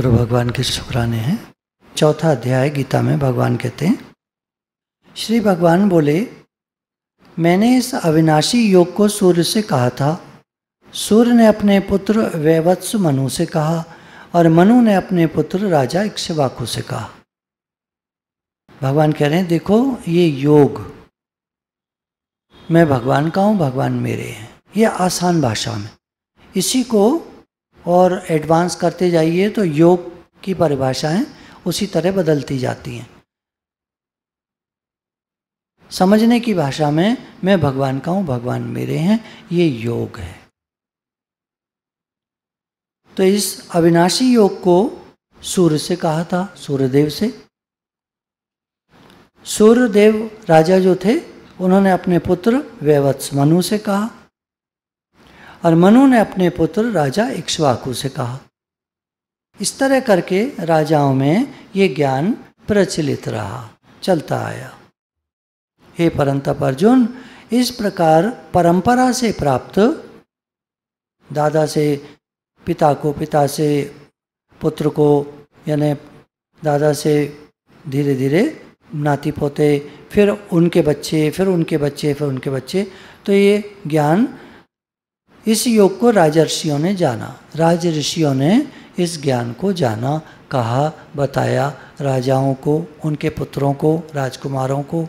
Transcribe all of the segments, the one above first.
गुरु भगवान के शुक्राने हैं चौथा अध्याय गीता में भगवान कहते हैं श्री भगवान बोले मैंने इस अविनाशी योग को सूर्य से कहा था सूर्य ने अपने पुत्र वैवत्स मनु से कहा और मनु ने अपने पुत्र राजा इक्शवाकू से कहा भगवान कह रहे हैं देखो ये योग मैं भगवान का हूँ भगवान मेरे हैं ये आसान भाषा में इसी को और एडवांस करते जाइए तो योग की परिभाषाएं उसी तरह बदलती जाती हैं समझने की भाषा में मैं भगवान का हूँ भगवान मेरे हैं ये योग है तो इस अविनाशी योग को सूर्य से कहा था सूर्यदेव से सूर्यदेव राजा जो थे उन्होंने अपने पुत्र वेवत्स मनु से कहा और मनु ने अपने पुत्र राजा इक्ष्वाकु से कहा इस तरह करके राजाओं में ये ज्ञान प्रचलित रहा चलता आया हे परंतप अर्जुन इस प्रकार परंपरा से प्राप्त दादा से पिता को पिता से पुत्र को यानी दादा से धीरे धीरे नाती पोते फिर उनके बच्चे फिर उनके बच्चे फिर उनके बच्चे तो ये ज्ञान इस योग को राजर्षियों ने जाना राज ऋषियों ने इस ज्ञान को जाना कहा बताया राजाओं को उनके पुत्रों को राजकुमारों को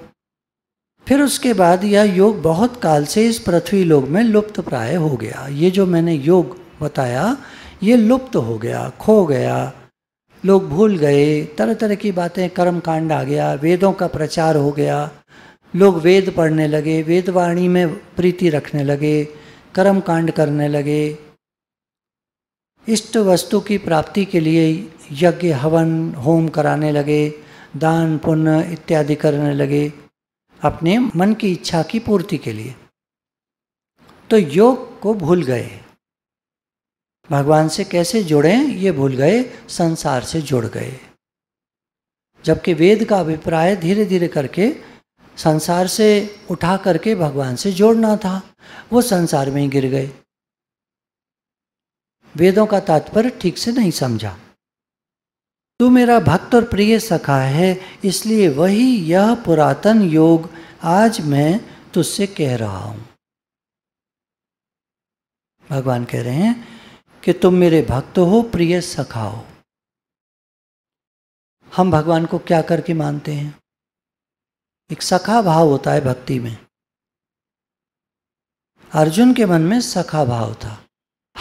फिर उसके बाद यह योग बहुत काल से इस पृथ्वी लोग में लुप्त प्राय हो गया ये जो मैंने योग बताया ये लुप्त हो गया खो गया लोग भूल गए तरह तरह की बातें कर्म कांड आ गया वेदों का प्रचार हो गया लोग वेद पढ़ने लगे वेदवाणी में प्रीति रखने लगे कर्म कांड करने लगे इष्ट वस्तु की प्राप्ति के लिए यज्ञ हवन होम कराने लगे दान पुण्य इत्यादि करने लगे अपने मन की इच्छा की पूर्ति के लिए तो योग को भूल गए भगवान से कैसे जुड़े ये भूल गए संसार से जुड़ गए जबकि वेद का अभिप्राय धीरे धीरे करके संसार से उठा करके भगवान से जोड़ना था वो संसार में ही गिर गए वेदों का तात्पर्य ठीक से नहीं समझा तू मेरा भक्त और प्रिय सखा है इसलिए वही यह पुरातन योग आज मैं तुझसे कह रहा हूं भगवान कह रहे हैं कि तुम मेरे भक्त हो प्रिय सखा हो हम भगवान को क्या करके मानते हैं एक सखा भाव होता है भक्ति में अर्जुन के मन में सखा भाव था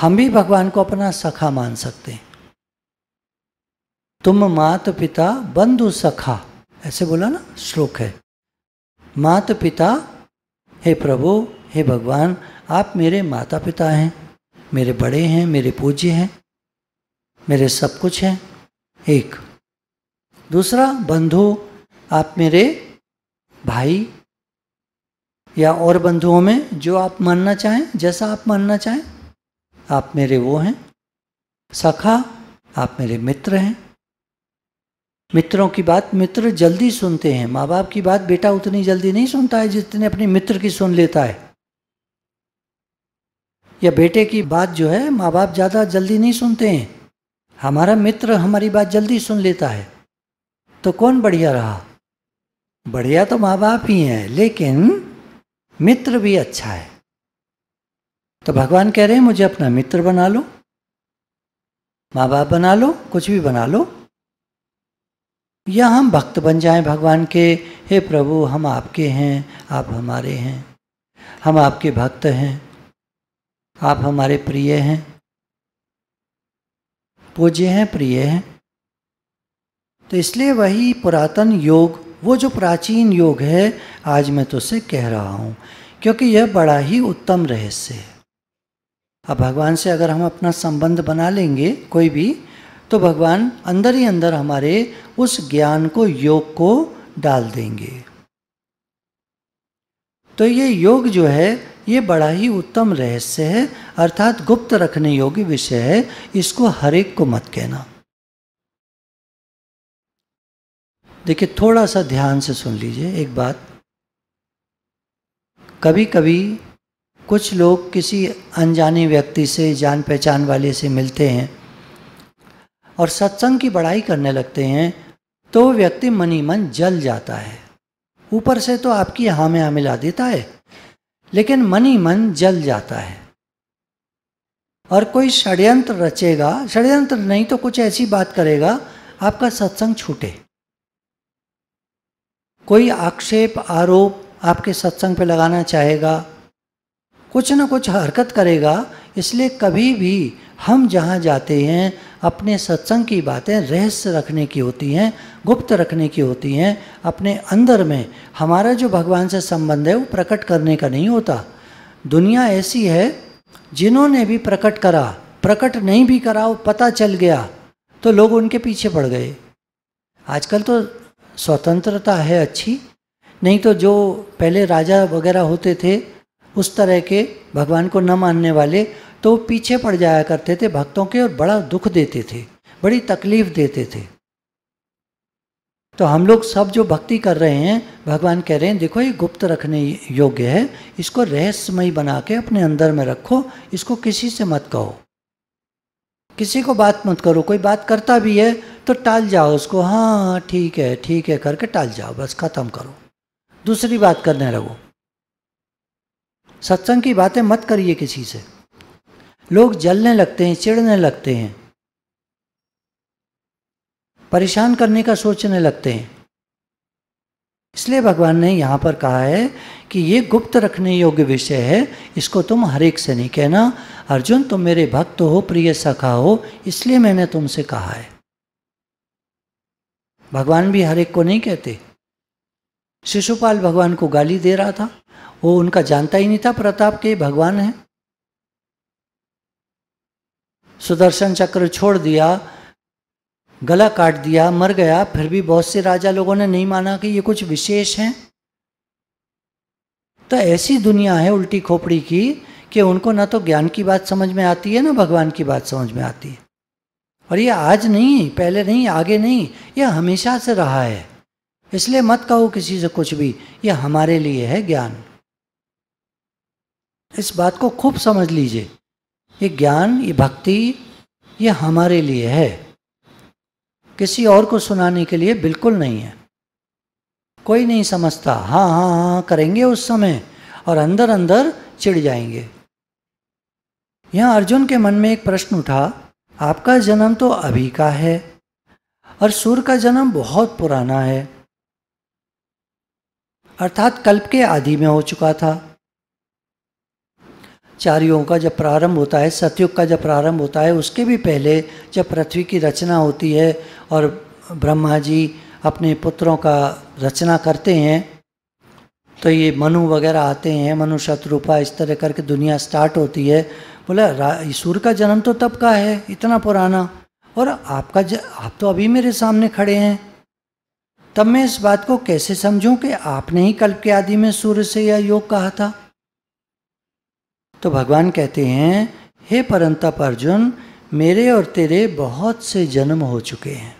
हम भी भगवान को अपना सखा मान सकते हैं तुम मात पिता बंधु सखा ऐसे बोला ना श्लोक है मात पिता हे प्रभु हे भगवान आप मेरे माता पिता हैं मेरे बड़े हैं मेरे पूज्य हैं मेरे सब कुछ हैं एक दूसरा बंधु आप मेरे भाई या और बंधुओं में जो आप मानना चाहें जैसा आप मानना चाहें आप मेरे वो हैं सखा आप मेरे मित्र हैं मित्रों की बात मित्र जल्दी सुनते हैं माँ बाप की बात बेटा उतनी जल्दी नहीं सुनता है जितने अपने मित्र की सुन लेता है या बेटे की बात जो है माँ बाप ज़्यादा जल्दी नहीं सुनते हैं हमारा मित्र हमारी बात जल्दी सुन लेता है तो कौन बढ़िया रहा बढ़िया तो माँ बाप ही हैं लेकिन मित्र भी अच्छा है तो भगवान कह रहे हैं मुझे अपना मित्र बना लो माँ बाप बना लो कुछ भी बना लो या हम भक्त बन जाएं भगवान के हे प्रभु हम आपके हैं आप हमारे हैं हम आपके भक्त हैं आप हमारे प्रिय हैं पूज्य हैं प्रिय हैं तो इसलिए वही पुरातन योग वो जो प्राचीन योग है आज मैं तुझसे कह रहा हूँ क्योंकि यह बड़ा ही उत्तम रहस्य है अब भगवान से अगर हम अपना संबंध बना लेंगे कोई भी तो भगवान अंदर ही अंदर हमारे उस ज्ञान को योग को डाल देंगे तो ये योग जो है ये बड़ा ही उत्तम रहस्य है अर्थात गुप्त रखने योग्य विषय है इसको हर एक को मत कहना देखिए थोड़ा सा ध्यान से सुन लीजिए एक बात कभी कभी कुछ लोग किसी अनजाने व्यक्ति से जान पहचान वाले से मिलते हैं और सत्संग की बड़ाई करने लगते हैं तो व्यक्ति मनी मन जल जाता है ऊपर से तो आपकी हाँ में हाँ मिला देता है लेकिन मनी मन जल जाता है और कोई षड्यंत्र रचेगा षड्यंत्र नहीं तो कुछ ऐसी बात करेगा आपका सत्संग छूटे कोई आक्षेप आरोप आपके सत्संग पे लगाना चाहेगा कुछ ना कुछ हरकत करेगा इसलिए कभी भी हम जहाँ जाते हैं अपने सत्संग की बातें रहस्य रखने की होती हैं गुप्त रखने की होती हैं अपने अंदर में हमारा जो भगवान से संबंध है वो प्रकट करने का नहीं होता दुनिया ऐसी है जिन्होंने भी प्रकट करा प्रकट नहीं भी करा वो पता चल गया तो लोग उनके पीछे पड़ गए आजकल तो स्वतंत्रता है अच्छी नहीं तो जो पहले राजा वगैरह होते थे उस तरह के भगवान को न मानने वाले तो पीछे पड़ जाया करते थे भक्तों के और बड़ा दुख देते थे बड़ी तकलीफ देते थे तो हम लोग सब जो भक्ति कर रहे हैं भगवान कह रहे हैं देखो ये गुप्त रखने योग्य है इसको रहस्यमयी बना के अपने अंदर में रखो इसको किसी से मत कहो किसी को बात मत करो कोई बात करता भी है तो टाल जाओ उसको हाँ ठीक है ठीक है करके टाल जाओ बस ख़त्म करो दूसरी बात करने लगो सत्संग की बातें मत करिए किसी से लोग जलने लगते हैं चिढ़ने लगते हैं परेशान करने का सोचने लगते हैं इसलिए भगवान ने यहाँ पर कहा है कि ये गुप्त रखने योग्य विषय है इसको तुम हर एक से नहीं कहना अर्जुन तुम मेरे भक्त हो प्रिय सखा हो इसलिए मैंने तुमसे कहा है भगवान भी हर एक को नहीं कहते शिशुपाल भगवान को गाली दे रहा था वो उनका जानता ही नहीं था प्रताप के भगवान है सुदर्शन चक्र छोड़ दिया गला काट दिया मर गया फिर भी बहुत से राजा लोगों ने नहीं माना कि ये कुछ विशेष हैं तो ऐसी दुनिया है उल्टी खोपड़ी की कि उनको ना तो ज्ञान की बात समझ में आती है ना भगवान की बात समझ में आती है और ये आज नहीं पहले नहीं आगे नहीं ये हमेशा से रहा है इसलिए मत कहो किसी से कुछ भी ये हमारे लिए है ज्ञान इस बात को खूब समझ लीजिए ये ज्ञान ये भक्ति ये हमारे लिए है किसी और को सुनाने के लिए बिल्कुल नहीं है कोई नहीं समझता हाँ हाँ हाँ करेंगे उस समय और अंदर अंदर चिढ़ जाएंगे यहाँ अर्जुन के मन में एक प्रश्न उठा आपका जन्म तो अभी का है और सूर्य का जन्म बहुत पुराना है अर्थात कल्प के आदि में हो चुका था चार युगों का जब प्रारंभ होता है सतयुग का जब प्रारंभ होता है उसके भी पहले जब पृथ्वी की रचना होती है और ब्रह्मा जी अपने पुत्रों का रचना करते हैं तो ये मनु वगैरह आते हैं मनु शत्रुपा इस तरह करके दुनिया स्टार्ट होती है बोला सूर्य का जन्म तो तब का है इतना पुराना और आपका ज आप तो अभी मेरे सामने खड़े हैं तब मैं इस बात को कैसे समझूं कि आपने ही कल्प के आदि में सूर्य से यह योग कहा था तो भगवान कहते हैं हे परंतप अर्जुन मेरे और तेरे बहुत से जन्म हो चुके हैं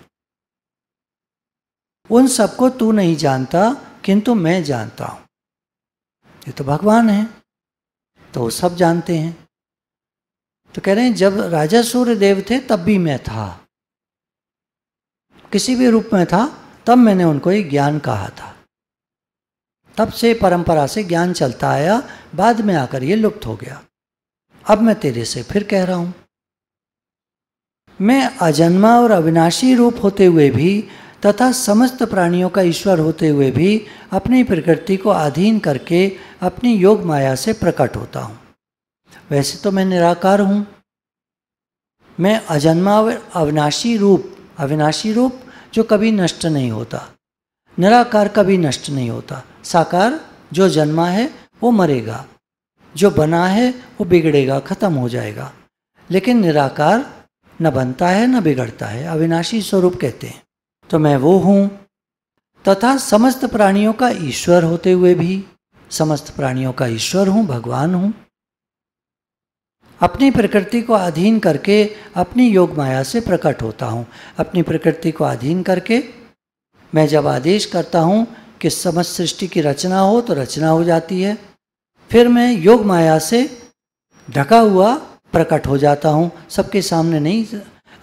उन सबको तू नहीं जानता किंतु मैं जानता हूँ ये तो भगवान है तो वो सब जानते हैं तो कह रहे हैं जब राजा सूर्य देव थे तब भी मैं था किसी भी रूप में था तब मैंने उनको ये ज्ञान कहा था तब से परंपरा से ज्ञान चलता आया बाद में आकर ये लुप्त हो गया अब मैं तेरे से फिर कह रहा हूँ मैं अजन्मा और अविनाशी रूप होते हुए भी तथा समस्त प्राणियों का ईश्वर होते हुए भी अपनी प्रकृति को अधीन करके अपनी योग माया से प्रकट होता हूँ वैसे तो मैं निराकार हूँ मैं अजन्मा और अविनाशी रूप अविनाशी रूप जो कभी नष्ट नहीं होता निराकार कभी नष्ट नहीं होता साकार जो जन्मा है वो मरेगा जो बना है वो बिगड़ेगा खत्म हो जाएगा लेकिन निराकार न बनता है न बिगड़ता है अविनाशी स्वरूप कहते हैं तो मैं वो हूँ तथा समस्त प्राणियों का ईश्वर होते हुए भी समस्त प्राणियों का ईश्वर हूँ भगवान हूँ अपनी प्रकृति को अधीन करके अपनी योग माया से प्रकट होता हूँ अपनी प्रकृति को अधीन करके मैं जब आदेश करता हूँ कि समस्त सृष्टि की रचना हो तो रचना हो जाती है फिर मैं योग माया से ढका हुआ प्रकट हो जाता हूँ सबके सामने नहीं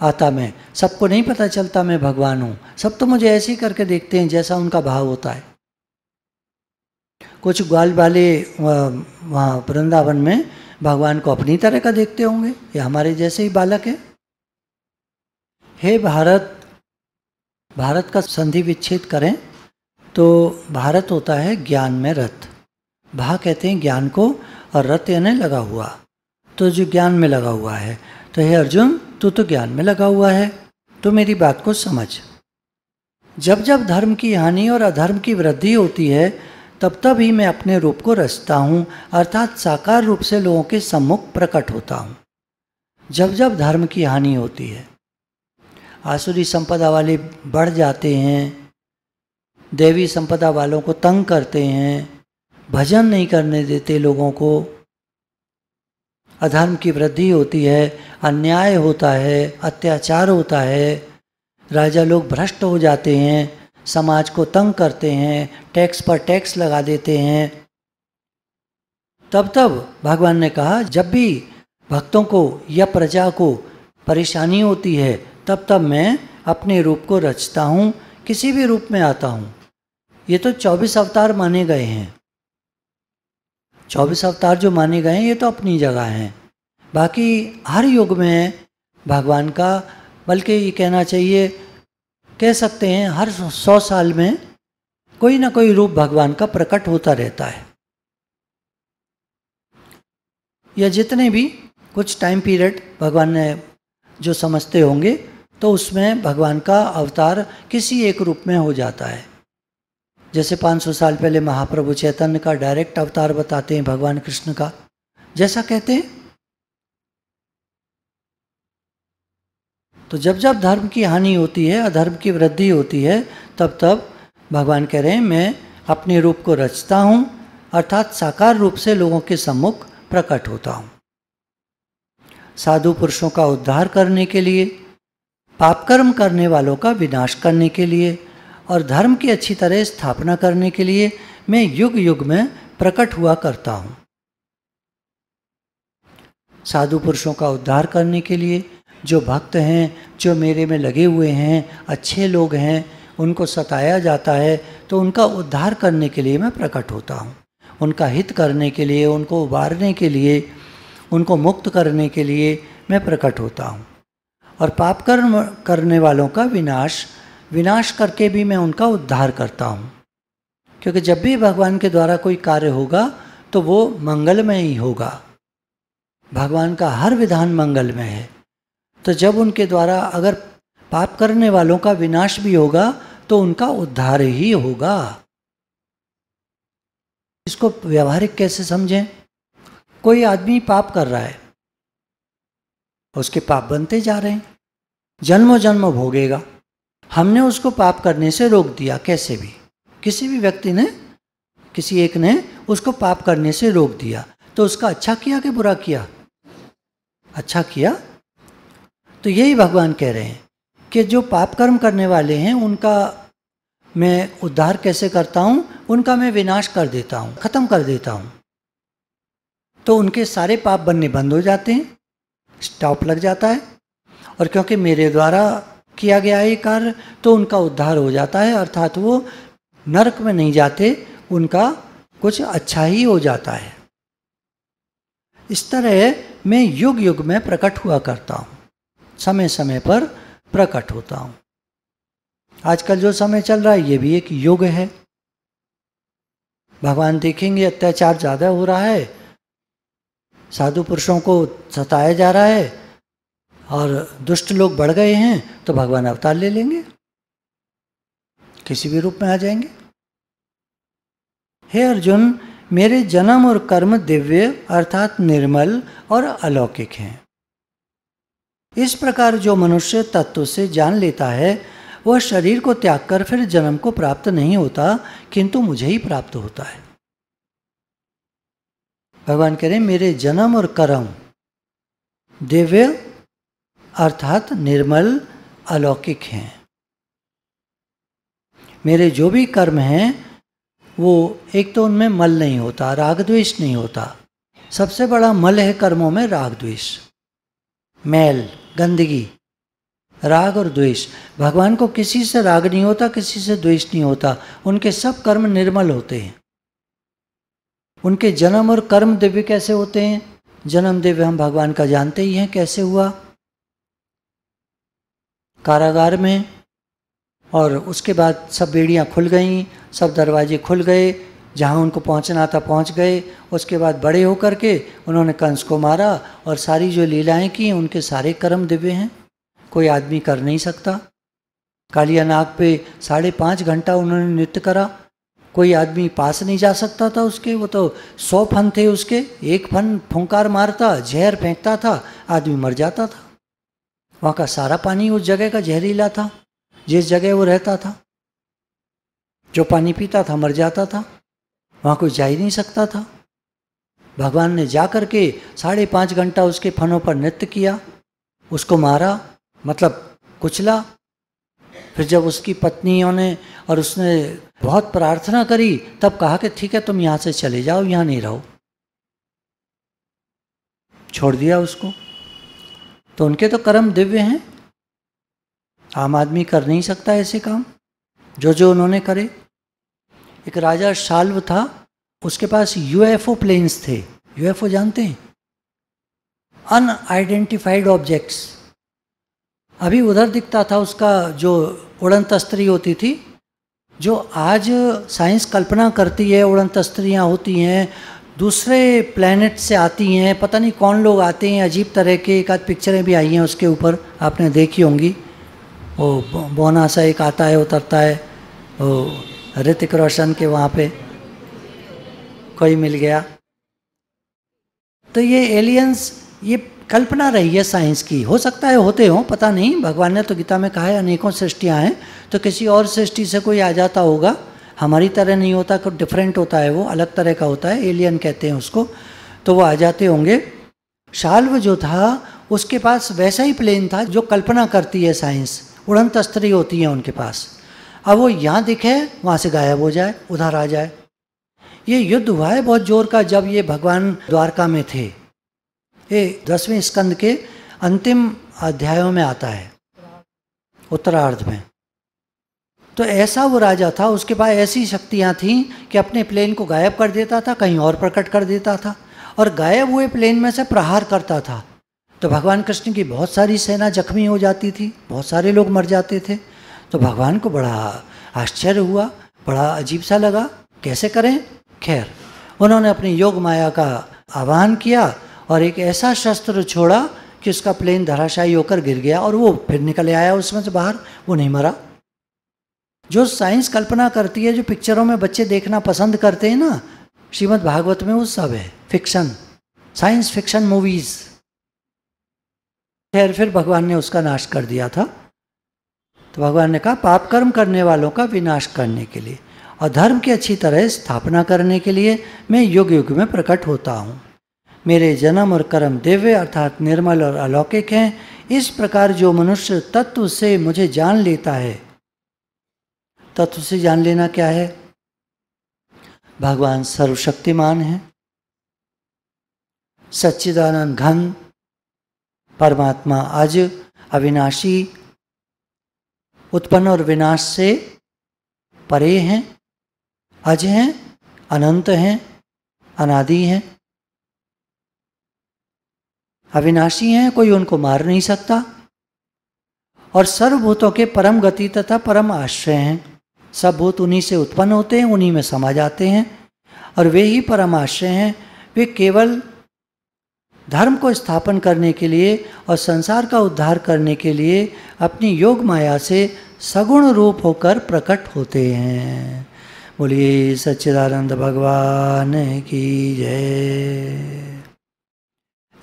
आता मैं सबको नहीं पता चलता मैं भगवान हूँ सब तो मुझे ऐसे ही करके देखते हैं जैसा उनका भाव होता है कुछ ग्वाल वाले वहाँ वृंदावन में भगवान को अपनी तरह का देखते होंगे ये हमारे जैसे ही बालक है हे भारत भारत का संधि विच्छेद करें तो भारत होता है ज्ञान में रथ भा कहते हैं ज्ञान को और रथ यानी लगा हुआ तो जो ज्ञान में लगा हुआ है तो हे अर्जुन तू तो ज्ञान में लगा हुआ है तो मेरी बात को समझ जब जब धर्म की हानि और अधर्म की वृद्धि होती है तब तब ही मैं अपने रूप को रचता हूँ अर्थात साकार रूप से लोगों के सम्मुख प्रकट होता हूँ जब जब धर्म की हानि होती है आसुरी संपदा वाले बढ़ जाते हैं देवी संपदा वालों को तंग करते हैं भजन नहीं करने देते लोगों को अधर्म की वृद्धि होती है अन्याय होता है अत्याचार होता है राजा लोग भ्रष्ट हो जाते हैं समाज को तंग करते हैं टैक्स पर टैक्स लगा देते हैं तब तब भगवान ने कहा जब भी भक्तों को या प्रजा को परेशानी होती है तब तब मैं अपने रूप को रचता हूँ किसी भी रूप में आता हूँ ये तो चौबीस अवतार माने गए हैं चौबीस अवतार जो माने गए हैं ये तो अपनी जगह हैं बाकी हर युग में भगवान का बल्कि ये कहना चाहिए कह सकते हैं हर सौ साल में कोई ना कोई रूप भगवान का प्रकट होता रहता है या जितने भी कुछ टाइम पीरियड भगवान ने जो समझते होंगे तो उसमें भगवान का अवतार किसी एक रूप में हो जाता है जैसे 500 साल पहले महाप्रभु चैतन्य का डायरेक्ट अवतार बताते हैं भगवान कृष्ण का जैसा कहते हैं तो जब जब धर्म की हानि होती है अधर्म की वृद्धि होती है तब तब भगवान कह रहे हैं मैं अपने रूप को रचता हूँ अर्थात साकार रूप से लोगों के सम्मुख प्रकट होता हूँ साधु पुरुषों का उद्धार करने के लिए पापकर्म करने वालों का विनाश करने के लिए और धर्म की अच्छी तरह स्थापना करने के लिए मैं युग युग में प्रकट हुआ करता हूँ साधु पुरुषों का उद्धार करने के लिए जो भक्त हैं जो मेरे में लगे हुए हैं अच्छे लोग हैं उनको सताया जाता है तो उनका उद्धार करने के लिए मैं प्रकट होता हूँ उनका हित करने के लिए उनको उबारने के लिए उनको मुक्त करने के लिए मैं प्रकट होता हूँ और पाप कर्म करने वालों का विनाश विनाश करके भी मैं उनका उद्धार करता हूँ क्योंकि जब भी भगवान के द्वारा कोई कार्य होगा तो वो मंगलमय ही होगा भगवान का हर विधान मंगलमय है तो जब उनके द्वारा अगर पाप करने वालों का विनाश भी होगा तो उनका उद्धार ही होगा इसको व्यवहारिक कैसे समझें कोई आदमी पाप कर रहा है उसके पाप बनते जा रहे हैं जन्मों जन्म भोगेगा हमने उसको पाप करने से रोक दिया कैसे भी किसी भी व्यक्ति ने किसी एक ने उसको पाप करने से रोक दिया तो उसका अच्छा किया कि बुरा किया अच्छा किया तो यही भगवान कह रहे हैं कि जो पाप कर्म करने वाले हैं उनका मैं उद्धार कैसे करता हूँ उनका मैं विनाश कर देता हूँ ख़त्म कर देता हूँ तो उनके सारे पाप बनने बंद हो जाते हैं स्टॉप लग जाता है और क्योंकि मेरे द्वारा किया गया है ये कार्य तो उनका उद्धार हो जाता है अर्थात वो नरक में नहीं जाते उनका कुछ अच्छा ही हो जाता है इस तरह मैं युग युग में प्रकट हुआ करता हूँ समय समय पर प्रकट होता हूँ आजकल जो समय चल रहा है ये भी एक युग है भगवान देखेंगे अत्याचार ज़्यादा हो रहा है साधु पुरुषों को सताया जा रहा है और दुष्ट लोग बढ़ गए हैं तो भगवान अवतार ले लेंगे किसी भी रूप में आ जाएंगे हे अर्जुन मेरे जन्म और कर्म दिव्य अर्थात निर्मल और अलौकिक हैं इस प्रकार जो मनुष्य तत्व से जान लेता है वह शरीर को त्याग कर फिर जन्म को प्राप्त नहीं होता किंतु मुझे ही प्राप्त होता है भगवान कह रहे मेरे जन्म और कर्म दिव्य अर्थात निर्मल अलौकिक हैं मेरे जो भी कर्म हैं वो एक तो उनमें मल नहीं होता राग द्वेष नहीं होता सबसे बड़ा मल है कर्मों में राग द्वेष मैल गंदगी राग और द्वेष भगवान को किसी से राग नहीं होता किसी से द्वेष नहीं होता उनके सब कर्म निर्मल होते हैं उनके जन्म और कर्म दिव्य कैसे होते हैं जन्म दिव्य हम भगवान का जानते ही हैं कैसे हुआ कारागार में और उसके बाद सब बेड़ियाँ खुल गईं सब दरवाजे खुल गए जहाँ उनको पहुँचना था पहुँच गए उसके बाद बड़े होकर के उन्होंने कंस को मारा और सारी जो लीलाएँ की उनके सारे कर्म दिव्य हैं कोई आदमी कर नहीं सकता कालिया नाग पे साढ़े पाँच घंटा उन्होंने नृत्य करा कोई आदमी पास नहीं जा सकता था उसके वो तो सौ फन थे उसके एक फन फुंकार मारता जहर फेंकता था आदमी मर जाता था वहाँ का सारा पानी उस जगह का जहरीला था जिस जगह वो रहता था जो पानी पीता था मर जाता था वहाँ कोई जा ही नहीं सकता था भगवान ने जा कर के साढ़े पाँच घंटा उसके फनों पर नृत्य किया उसको मारा मतलब कुचला फिर जब उसकी पत्नियों ने और उसने बहुत प्रार्थना करी तब कहा कि ठीक है तुम यहाँ से चले जाओ यहाँ नहीं रहो छोड़ दिया उसको तो उनके तो कर्म दिव्य हैं आम आदमी कर नहीं सकता ऐसे काम जो जो उन्होंने करे एक राजा शाल्व था उसके पास यूएफओ प्लेन्स थे यूएफओ जानते हैं अनआइडेंटिफाइड ऑब्जेक्ट्स अभी उधर दिखता था उसका जो उड़न तस्त्री होती थी जो आज साइंस कल्पना करती है उड़न तस्त्रियाँ होती हैं दूसरे प्लानट से आती हैं पता नहीं कौन लोग आते हैं अजीब तरह के एक आध पिक्चरें भी आई हैं उसके ऊपर आपने देखी होंगी वो बोना सा एक आता है उतरता है वो ऋतिक रोशन के वहाँ पे कोई मिल गया तो ये एलियंस ये कल्पना रही है साइंस की हो सकता है होते हों पता नहीं भगवान ने तो गीता में कहा है अनेकों सृष्टियाँ हैं तो किसी और सृष्टि से कोई आ जाता होगा हमारी तरह नहीं होता डिफरेंट होता है वो अलग तरह का होता है एलियन कहते हैं उसको तो वो आ जाते होंगे शाल्व जो था उसके पास वैसा ही प्लेन था जो कल्पना करती है साइंस उड़न तस्तरी होती है उनके पास अब वो यहाँ दिखे वहाँ से गायब हो जाए उधर आ जाए ये युद्ध हुआ है बहुत जोर का जब ये भगवान द्वारका में थे ये दसवें स्कंद के अंतिम अध्यायों में आता है उत्तरार्ध में तो ऐसा वो राजा था उसके पास ऐसी शक्तियाँ थीं कि अपने प्लेन को गायब कर देता था कहीं और प्रकट कर देता था और गायब हुए प्लेन में से प्रहार करता था तो भगवान कृष्ण की बहुत सारी सेना जख्मी हो जाती थी बहुत सारे लोग मर जाते थे तो भगवान को बड़ा आश्चर्य हुआ बड़ा अजीब सा लगा कैसे करें खैर उन्होंने अपनी योग माया का आह्वान किया और एक ऐसा शस्त्र छोड़ा कि उसका प्लेन धराशायी होकर गिर गया और वो फिर निकल आया उसमें से बाहर वो नहीं मरा जो साइंस कल्पना करती है जो पिक्चरों में बच्चे देखना पसंद करते हैं ना श्रीमद् भागवत में वो सब है फिक्शन साइंस फिक्शन मूवीज खैर फिर भगवान ने उसका नाश कर दिया था तो भगवान ने कहा पाप कर्म करने वालों का विनाश करने के लिए और धर्म की अच्छी तरह स्थापना करने के लिए मैं युग युग में प्रकट होता हूँ मेरे जन्म और कर्म दिव्य अर्थात निर्मल और अलौकिक हैं इस प्रकार जो मनुष्य तत्व से मुझे जान लेता है तत्व से जान लेना क्या है भगवान सर्वशक्तिमान है सच्चिदानंद घन परमात्मा अज अविनाशी उत्पन्न और विनाश से परे हैं अज हैं अनंत हैं अनादि हैं अविनाशी हैं कोई उनको मार नहीं सकता और सर्वभूतों के परम गति तथा परम आश्रय हैं सब भूत उन्हीं से उत्पन्न होते हैं उन्हीं में समा जाते हैं और वे ही परमाश्रय हैं वे केवल धर्म को स्थापन करने के लिए और संसार का उद्धार करने के लिए अपनी योग माया से सगुण रूप होकर प्रकट होते हैं बोलिए सच्चिदानंद भगवान की जय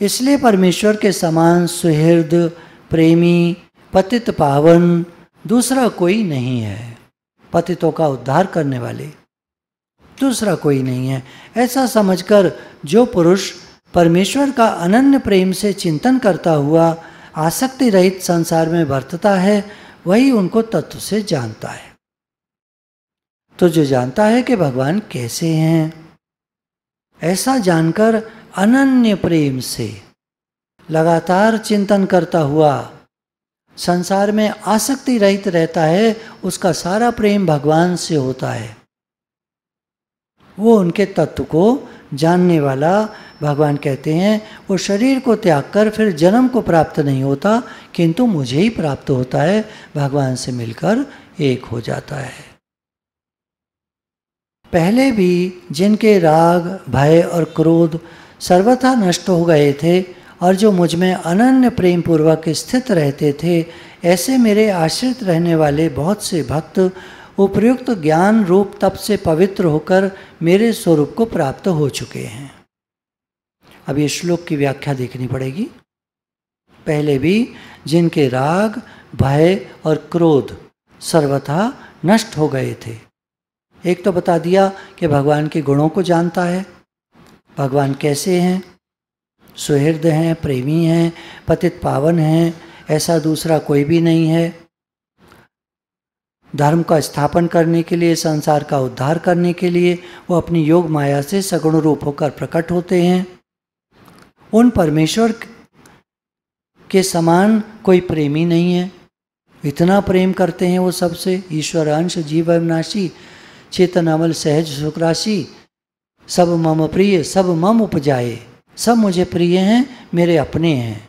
इसलिए परमेश्वर के समान सुहृद प्रेमी पतित पावन दूसरा कोई नहीं है पतितों का उद्धार करने वाले दूसरा कोई नहीं है ऐसा समझकर जो पुरुष परमेश्वर का अनन्य प्रेम से चिंतन करता हुआ आसक्ति रहित संसार में बरतता है वही उनको तत्व से जानता है तो जो जानता है कि भगवान कैसे हैं ऐसा जानकर अनन्य प्रेम से लगातार चिंतन करता हुआ संसार में आसक्ति रहित रहता है उसका सारा प्रेम भगवान से होता है वो उनके तत्व को जानने वाला भगवान कहते हैं वो शरीर को त्याग कर फिर जन्म को प्राप्त नहीं होता किंतु मुझे ही प्राप्त होता है भगवान से मिलकर एक हो जाता है पहले भी जिनके राग भय और क्रोध सर्वथा नष्ट हो गए थे और जो मुझ में अनन्य प्रेम पूर्वक स्थित रहते थे ऐसे मेरे आश्रित रहने वाले बहुत से भक्त उपयुक्त ज्ञान रूप तप से पवित्र होकर मेरे स्वरूप को प्राप्त हो चुके हैं अब ये श्लोक की व्याख्या देखनी पड़ेगी पहले भी जिनके राग भय और क्रोध सर्वथा नष्ट हो गए थे एक तो बता दिया कि भगवान के गुणों को जानता है भगवान कैसे हैं सुहृद हैं प्रेमी हैं पतित पावन हैं ऐसा दूसरा कोई भी नहीं है धर्म का स्थापन करने के लिए संसार का उद्धार करने के लिए वो अपनी योग माया से सगुण रूप होकर प्रकट होते हैं उन परमेश्वर के समान कोई प्रेमी नहीं है इतना प्रेम करते हैं वो सबसे ईश्वर अंश जीव अविनाशी चेतन अमल सहज सुखराशि सब मम प्रिय सब मम उपजाए सब मुझे प्रिय हैं मेरे अपने हैं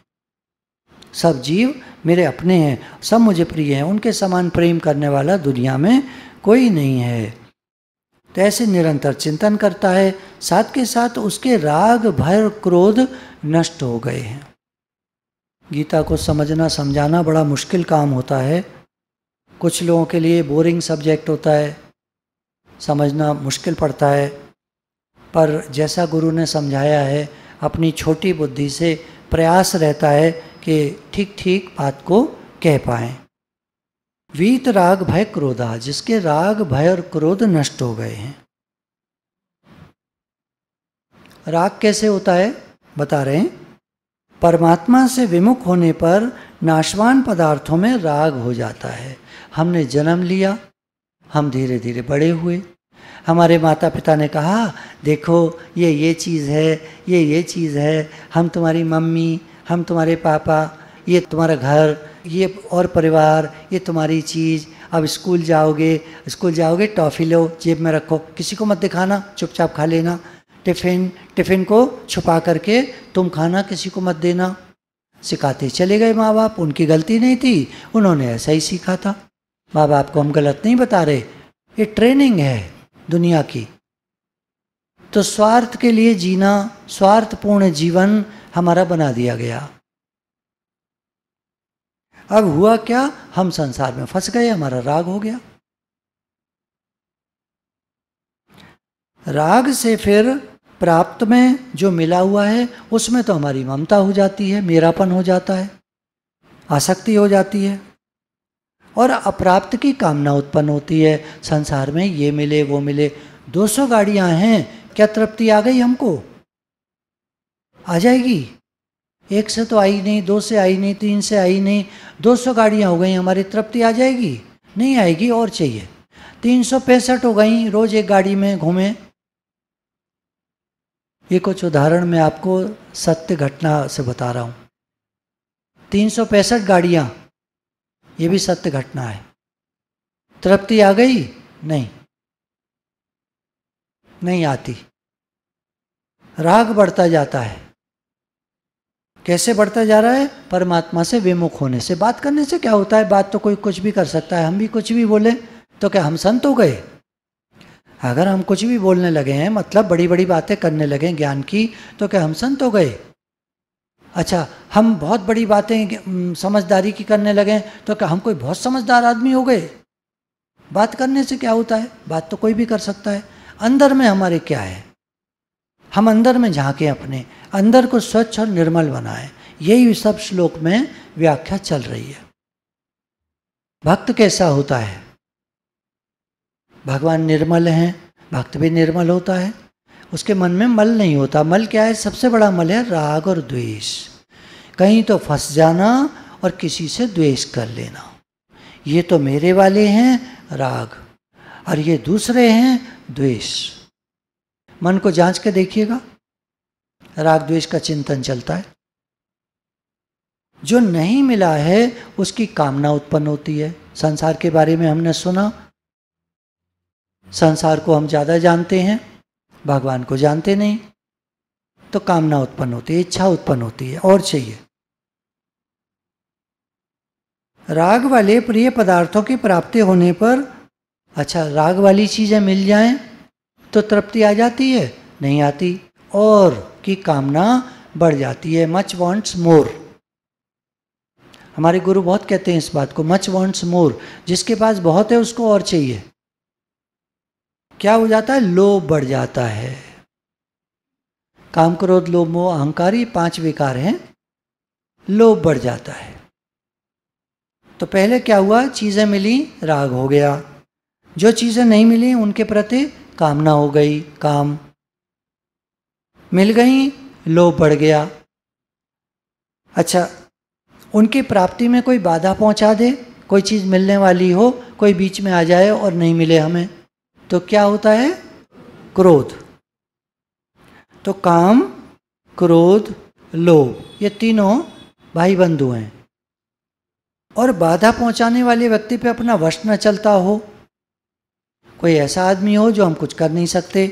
सब जीव मेरे अपने हैं सब मुझे प्रिय हैं उनके समान प्रेम करने वाला दुनिया में कोई नहीं है तो ऐसे निरंतर चिंतन करता है साथ के साथ उसके राग भय क्रोध नष्ट हो गए हैं गीता को समझना समझाना बड़ा मुश्किल काम होता है कुछ लोगों के लिए बोरिंग सब्जेक्ट होता है समझना मुश्किल पड़ता है पर जैसा गुरु ने समझाया है अपनी छोटी बुद्धि से प्रयास रहता है कि ठीक ठीक बात को कह पाए वीत राग भय क्रोधा जिसके राग भय और क्रोध नष्ट हो गए हैं राग कैसे होता है बता रहे हैं परमात्मा से विमुख होने पर नाशवान पदार्थों में राग हो जाता है हमने जन्म लिया हम धीरे धीरे बड़े हुए हमारे माता पिता ने कहा देखो ये ये चीज़ है ये ये चीज़ है हम तुम्हारी मम्मी हम तुम्हारे पापा ये तुम्हारा घर ये और परिवार ये तुम्हारी चीज़ अब स्कूल जाओगे स्कूल जाओगे टॉफ़ी लो जेब में रखो किसी को मत दिखाना चुपचाप खा लेना टिफ़िन टिफ़िन को छुपा करके तुम खाना किसी को मत देना सिखाते चले गए माँ बाप उनकी गलती नहीं थी उन्होंने ऐसा ही सीखा था माँ बाप को हम गलत नहीं बता रहे ये ट्रेनिंग है दुनिया की तो स्वार्थ के लिए जीना स्वार्थपूर्ण जीवन हमारा बना दिया गया अब हुआ क्या हम संसार में फंस गए हमारा राग हो गया राग से फिर प्राप्त में जो मिला हुआ है उसमें तो हमारी ममता हो जाती है मेरापन हो जाता है आसक्ति हो जाती है और अप्राप्त की कामना उत्पन्न होती है संसार में ये मिले वो मिले 200 गाड़ियां हैं क्या तृप्ति आ गई हमको आ जाएगी एक से तो आई नहीं दो से आई नहीं तीन से आई नहीं 200 गाड़ियां हो गई हमारी तृप्ति आ जाएगी नहीं आएगी और चाहिए तीन हो गई रोज एक गाड़ी में घूमें ये कुछ उदाहरण मैं आपको सत्य घटना से बता रहा हूँ तीन सौ पैंसठ गाड़ियाँ ये भी सत्य घटना है तृप्ति आ गई नहीं नहीं आती राग बढ़ता जाता है कैसे बढ़ता जा रहा है परमात्मा से विमुख होने से बात करने से क्या होता है बात तो कोई कुछ भी कर सकता है हम भी कुछ भी बोले तो क्या हम संत हो गए अगर हम कुछ भी बोलने लगे हैं मतलब बड़ी बड़ी बातें करने लगे ज्ञान की तो क्या हम संत हो गए अच्छा हम बहुत बड़ी बातें समझदारी की करने लगे तो क्या हम कोई बहुत समझदार आदमी हो गए बात करने से क्या होता है बात तो कोई भी कर सकता है अंदर में हमारे क्या है हम अंदर में झांकें अपने अंदर को स्वच्छ और निर्मल बनाएं यही सब श्लोक में व्याख्या चल रही है भक्त कैसा होता है भगवान निर्मल हैं भक्त भी निर्मल होता है उसके मन में मल नहीं होता मल क्या है सबसे बड़ा मल है राग और द्वेष कहीं तो फंस जाना और किसी से द्वेष कर लेना ये तो मेरे वाले हैं राग और ये दूसरे हैं द्वेष मन को जांच के देखिएगा राग द्वेष का चिंतन चलता है जो नहीं मिला है उसकी कामना उत्पन्न होती है संसार के बारे में हमने सुना संसार को हम ज़्यादा जानते हैं भगवान को जानते नहीं तो कामना उत्पन्न होती है इच्छा उत्पन्न होती है और चाहिए राग वाले प्रिय पदार्थों की प्राप्ति होने पर अच्छा राग वाली चीज़ें मिल जाएं तो तृप्ति आ जाती है नहीं आती और की कामना बढ़ जाती है मच वॉन्ट्स मोर हमारे गुरु बहुत कहते हैं इस बात को मच वॉन्ट्स मोर जिसके पास बहुत है उसको और चाहिए क्या हो जाता है लोभ बढ़ जाता है काम क्रोध लोभ मोह अहंकारी पांच विकार हैं लोभ बढ़ जाता है तो पहले क्या हुआ चीज़ें मिली राग हो गया जो चीज़ें नहीं मिली उनके प्रति कामना हो गई काम मिल गई लोभ बढ़ गया अच्छा उनकी प्राप्ति में कोई बाधा पहुंचा दे कोई चीज़ मिलने वाली हो कोई बीच में आ जाए और नहीं मिले हमें तो क्या होता है क्रोध तो काम क्रोध लोभ ये तीनों भाई बंधु हैं और बाधा पहुंचाने वाले व्यक्ति पे अपना वश न चलता हो कोई ऐसा आदमी हो जो हम कुछ कर नहीं सकते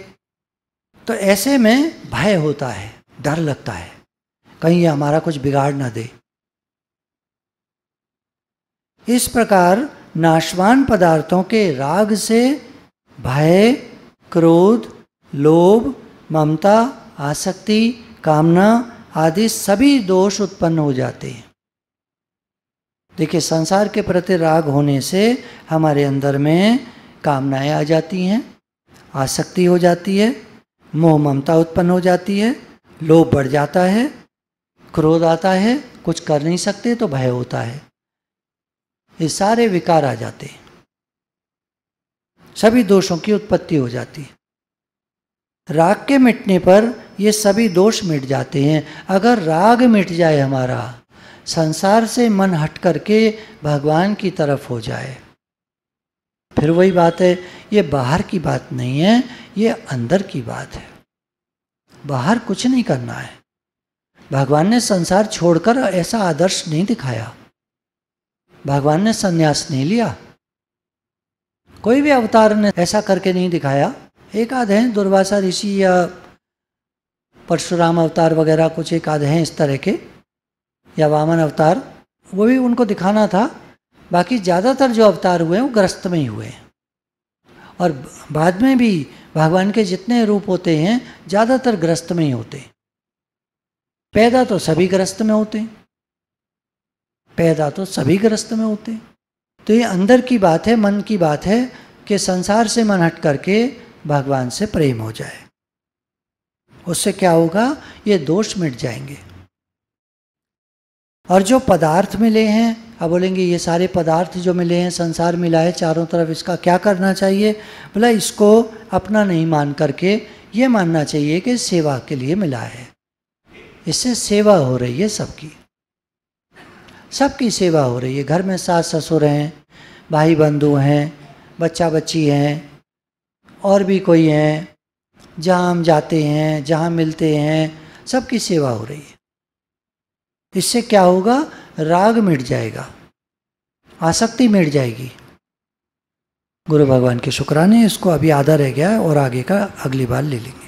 तो ऐसे में भय होता है डर लगता है कहीं ये हमारा कुछ बिगाड़ ना दे इस प्रकार नाशवान पदार्थों के राग से भय क्रोध लोभ ममता आसक्ति कामना आदि सभी दोष उत्पन्न हो जाते हैं देखिए संसार के प्रति राग होने से हमारे अंदर में कामनाएं आ जाती हैं आसक्ति हो जाती है मोह ममता उत्पन्न हो जाती है लोभ बढ़ जाता है क्रोध आता है कुछ कर नहीं सकते तो भय होता है ये सारे विकार आ जाते हैं सभी दोषों की उत्पत्ति हो जाती है राग के मिटने पर ये सभी दोष मिट जाते हैं अगर राग मिट जाए हमारा संसार से मन हट करके भगवान की तरफ हो जाए फिर वही बात है ये बाहर की बात नहीं है ये अंदर की बात है बाहर कुछ नहीं करना है भगवान ने संसार छोड़कर ऐसा आदर्श नहीं दिखाया भगवान ने संन्यास नहीं लिया कोई भी अवतार ने ऐसा करके नहीं दिखाया एक आध हैं दुर्वासा ऋषि या परशुराम अवतार वगैरह कुछ एक आध हैं इस तरह के या वामन अवतार वो भी उनको दिखाना था बाकी ज़्यादातर जो अवतार हुए हैं वो ग्रस्त में ही हुए हैं और बाद में भी भगवान के जितने रूप होते हैं ज़्यादातर ग्रस्त में ही होते पैदा तो सभी ग्रस्त में होते पैदा तो सभी ग्रस्त में होते हैं तो ये अंदर की बात है मन की बात है कि संसार से मन हट करके भगवान से प्रेम हो जाए उससे क्या होगा ये दोष मिट जाएंगे और जो पदार्थ मिले हैं अब बोलेंगे ये सारे पदार्थ जो मिले हैं संसार मिला है चारों तरफ इसका क्या करना चाहिए बोला इसको अपना नहीं मान करके ये मानना चाहिए कि सेवा के लिए मिला है इससे सेवा हो रही है सबकी सबकी सेवा हो रही है घर में सास ससुर हैं भाई बंधु हैं बच्चा बच्ची हैं और भी कोई हैं जहाँ हम जाते हैं जहाँ मिलते हैं सबकी सेवा हो रही है इससे क्या होगा राग मिट जाएगा आसक्ति मिट जाएगी गुरु भगवान के शुक्राने इसको अभी आधा रह गया है और आगे का अगली बार ले लेंगे